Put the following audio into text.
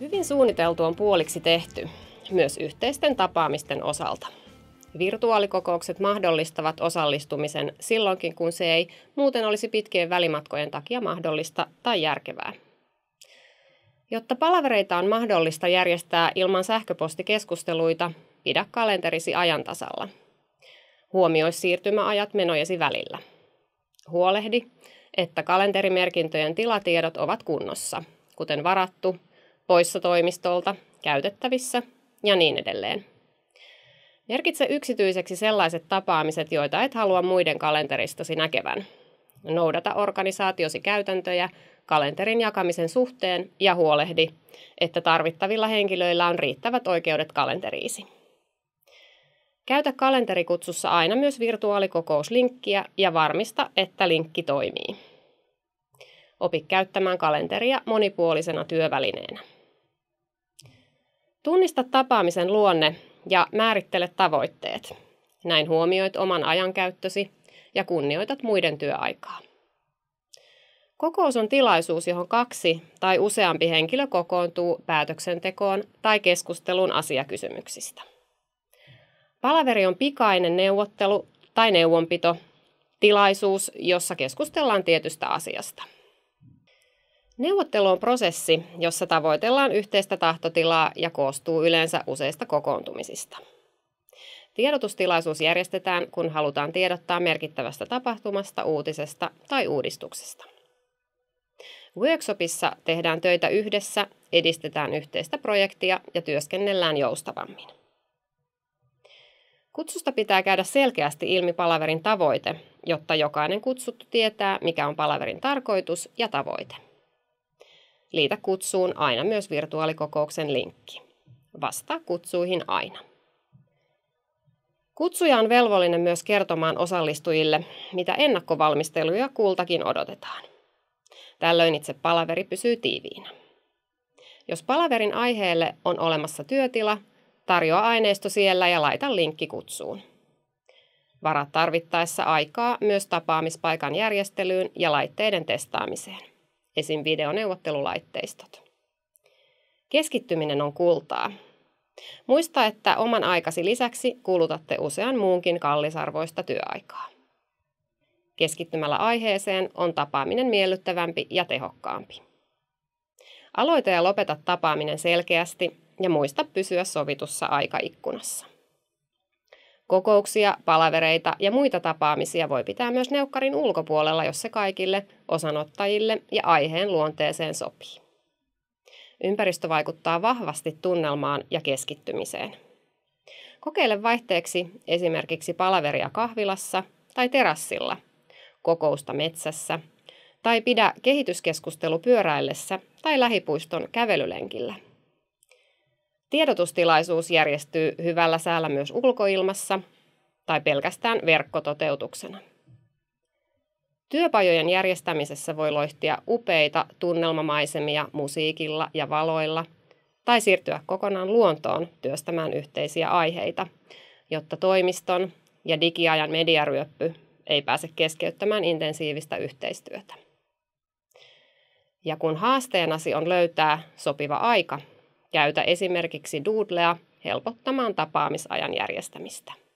Hyvin suunniteltu on puoliksi tehty, myös yhteisten tapaamisten osalta. Virtuaalikokoukset mahdollistavat osallistumisen silloinkin, kun se ei muuten olisi pitkien välimatkojen takia mahdollista tai järkevää. Jotta palavereita on mahdollista järjestää ilman sähköpostikeskusteluita, pidä kalenterisi ajantasalla. Huomioi siirtymäajat menojesi välillä. Huolehdi, että kalenterimerkintöjen tilatiedot ovat kunnossa, kuten varattu, poissa toimistolta, käytettävissä ja niin edelleen. Merkitse yksityiseksi sellaiset tapaamiset, joita et halua muiden kalenteristasi näkevän. Noudata organisaatiosi käytäntöjä kalenterin jakamisen suhteen ja huolehdi, että tarvittavilla henkilöillä on riittävät oikeudet kalenteriisi. Käytä kalenterikutsussa aina myös virtuaalikokouslinkkiä ja varmista, että linkki toimii. Opi käyttämään kalenteria monipuolisena työvälineenä. Tunnista tapaamisen luonne ja määrittele tavoitteet. Näin huomioit oman ajankäyttösi ja kunnioitat muiden työaikaa. Kokous on tilaisuus, johon kaksi tai useampi henkilö kokoontuu päätöksentekoon tai keskusteluun asiakysymyksistä. Palaveri on pikainen neuvottelu tai neuvonpito, tilaisuus, jossa keskustellaan tietystä asiasta – Neuvottelu on prosessi, jossa tavoitellaan yhteistä tahtotilaa ja koostuu yleensä useista kokoontumisista. Tiedotustilaisuus järjestetään, kun halutaan tiedottaa merkittävästä tapahtumasta, uutisesta tai uudistuksesta. Workshopissa tehdään töitä yhdessä, edistetään yhteistä projektia ja työskennellään joustavammin. Kutsusta pitää käydä selkeästi ilmi palaverin tavoite, jotta jokainen kutsuttu tietää, mikä on palaverin tarkoitus ja tavoite. Liitä kutsuun aina myös virtuaalikokouksen linkki. Vastaa kutsuihin aina. Kutsuja on velvollinen myös kertomaan osallistujille, mitä ennakkovalmisteluja kultakin odotetaan. Tällöin itse palaveri pysyy tiiviinä. Jos palaverin aiheelle on olemassa työtila, tarjoa aineisto siellä ja laita linkki kutsuun. Varaa tarvittaessa aikaa myös tapaamispaikan järjestelyyn ja laitteiden testaamiseen esim. videoneuvottelulaitteistot. Keskittyminen on kultaa. Muista, että oman aikasi lisäksi kulutatte usean muunkin kallisarvoista työaikaa. Keskittymällä aiheeseen on tapaaminen miellyttävämpi ja tehokkaampi. Aloita ja lopeta tapaaminen selkeästi ja muista pysyä sovitussa aikaikkunassa. Kokouksia, palavereita ja muita tapaamisia voi pitää myös neukkarin ulkopuolella, jos se kaikille osanottajille ja aiheen luonteeseen sopii. Ympäristö vaikuttaa vahvasti tunnelmaan ja keskittymiseen. Kokeile vaihteeksi esimerkiksi palaveria kahvilassa tai terassilla, kokousta metsässä tai pidä kehityskeskustelu pyöräillessä tai lähipuiston kävelylenkillä. Tiedotustilaisuus järjestyy hyvällä säällä myös ulkoilmassa tai pelkästään verkkototeutuksena. Työpajojen järjestämisessä voi loihtia upeita tunnelmamaisemia musiikilla ja valoilla tai siirtyä kokonaan luontoon työstämään yhteisiä aiheita, jotta toimiston ja digiajan mediaryöppy ei pääse keskeyttämään intensiivistä yhteistyötä. Ja kun haasteenasi on löytää sopiva aika Käytä esimerkiksi Doodlea helpottamaan tapaamisajan järjestämistä.